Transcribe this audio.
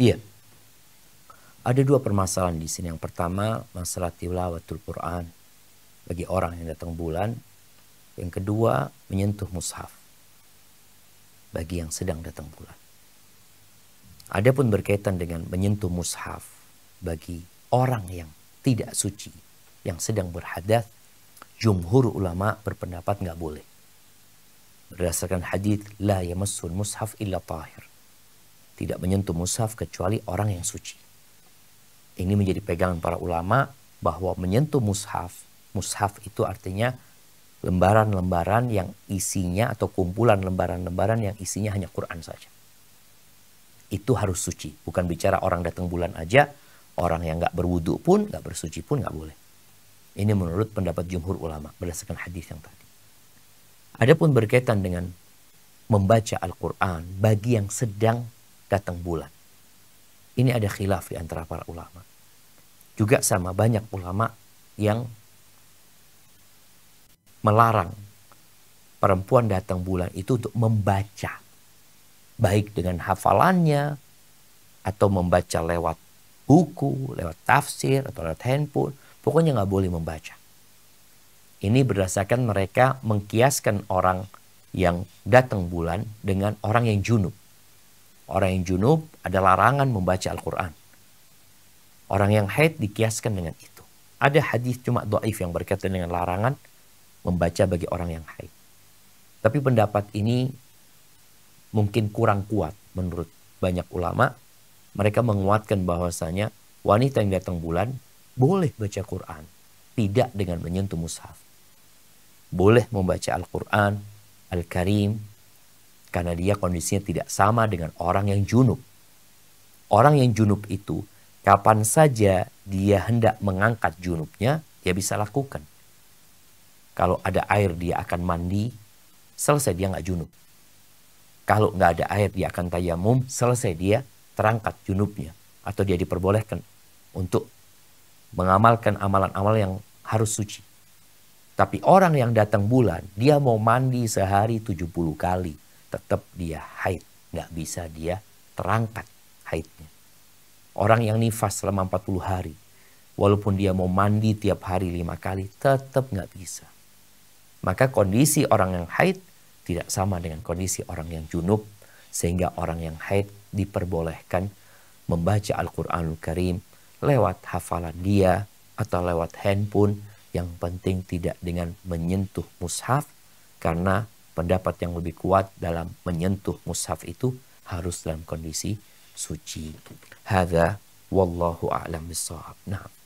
Iya. Ada dua permasalahan di sini. Yang pertama, masalah tilawatul Quran bagi orang yang datang bulan. Yang kedua, menyentuh mushaf bagi yang sedang datang bulan. Adapun berkaitan dengan menyentuh mushaf bagi orang yang tidak suci, yang sedang berhadas, jumhur ulama berpendapat nggak boleh. Berdasarkan hadis la yamassul mushaf illa tahir tidak menyentuh mushaf kecuali orang yang suci. Ini menjadi pegangan para ulama bahwa menyentuh mushaf, mushaf itu artinya lembaran-lembaran yang isinya atau kumpulan lembaran-lembaran yang isinya hanya Quran saja. Itu harus suci, bukan bicara orang datang bulan aja, orang yang nggak berwudhu pun, nggak bersuci pun nggak boleh. Ini menurut pendapat jumhur ulama berdasarkan hadis yang tadi. Adapun berkaitan dengan membaca Al-Quran bagi yang sedang datang bulan. Ini ada khilaf di antara para ulama. Juga sama banyak ulama yang melarang perempuan datang bulan itu untuk membaca. Baik dengan hafalannya atau membaca lewat buku, lewat tafsir, atau lewat handphone. Pokoknya nggak boleh membaca. Ini berdasarkan mereka mengkiaskan orang yang datang bulan dengan orang yang junub. Orang yang junub ada larangan membaca Al-Quran. Orang yang haid dikiaskan dengan itu. Ada hadis cuma do'if yang berkaitan dengan larangan membaca bagi orang yang haid. Tapi pendapat ini mungkin kurang kuat menurut banyak ulama. Mereka menguatkan bahwasanya wanita yang datang bulan boleh baca Quran, tidak dengan menyentuh mushaf. Boleh membaca Al-Quran, Al-Karim, karena dia kondisinya tidak sama dengan orang yang junub. Orang yang junub itu kapan saja dia hendak mengangkat junubnya, dia bisa lakukan. Kalau ada air dia akan mandi, selesai dia nggak junub. Kalau nggak ada air dia akan tayamum, selesai dia terangkat junubnya. Atau dia diperbolehkan untuk mengamalkan amalan-amalan yang harus suci. Tapi orang yang datang bulan, dia mau mandi sehari 70 kali tetap dia haid. Nggak bisa dia terangkat haidnya. Orang yang nifas selama 40 hari, walaupun dia mau mandi tiap hari lima kali, tetap nggak bisa. Maka kondisi orang yang haid tidak sama dengan kondisi orang yang junub, sehingga orang yang haid diperbolehkan membaca Al-Quranul Karim lewat hafalan dia atau lewat handphone yang penting tidak dengan menyentuh mushaf karena pendapat yang lebih kuat dalam menyentuh mushaf itu harus dalam kondisi suci. Hadza wallahu a'lam bissawab. Nah.